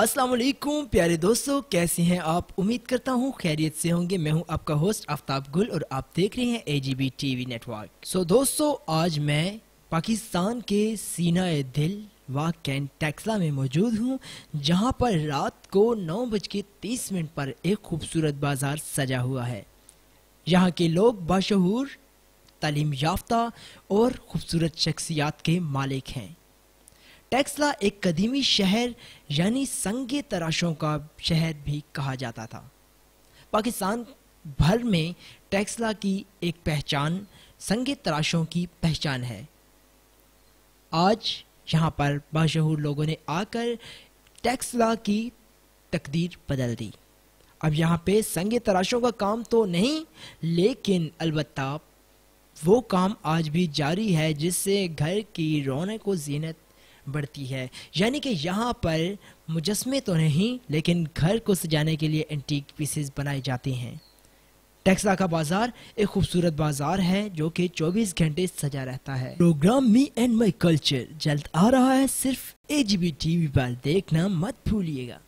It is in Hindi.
अस्सलाम वालेकुम प्यारे दोस्तों कैसे हैं आप उम्मीद करता हूँ खैरियत से होंगे मैं हूँ आपका होस्ट आफ्ताब गुल और आप देख रहे हैं एजीबी टीवी नेटवर्क सो दोस्तों आज मैं पाकिस्तान के सीना दिल व टैक्सला में मौजूद हूँ जहाँ पर रात को नौ बज के तीस मिनट पर एक खूबसूरत बाज़ार सजा हुआ है यहाँ के लोग बाशहूर तलीम याफ्ता और ख़ूबसूरत शख्सियात के मालिक हैं टेक्सला एक कदीमी शहर यानी संगे तराशों का शहर भी कहा जाता था पाकिस्तान भर में टेक्सला की एक पहचान संगे तराशों की पहचान है आज यहाँ पर बाशहूर लोगों ने आकर टेक्सला की तकदीर बदल दी अब यहाँ पे संग तराशों का काम तो नहीं लेकिन अलबत्ता वो काम आज भी जारी है जिससे घर की रौनक को जीनत बढ़ती है यानी कि यहाँ पर मुजस्मे तो नहीं लेकिन घर को सजाने के लिए एंटीक पीसेस बनाए जाते हैं टेक्सा का बाजार एक खूबसूरत बाजार है जो कि 24 घंटे सजा रहता है program me and my culture जल्द आ रहा है सिर्फ ए जी बी टीवी पर देखना मत भूलिएगा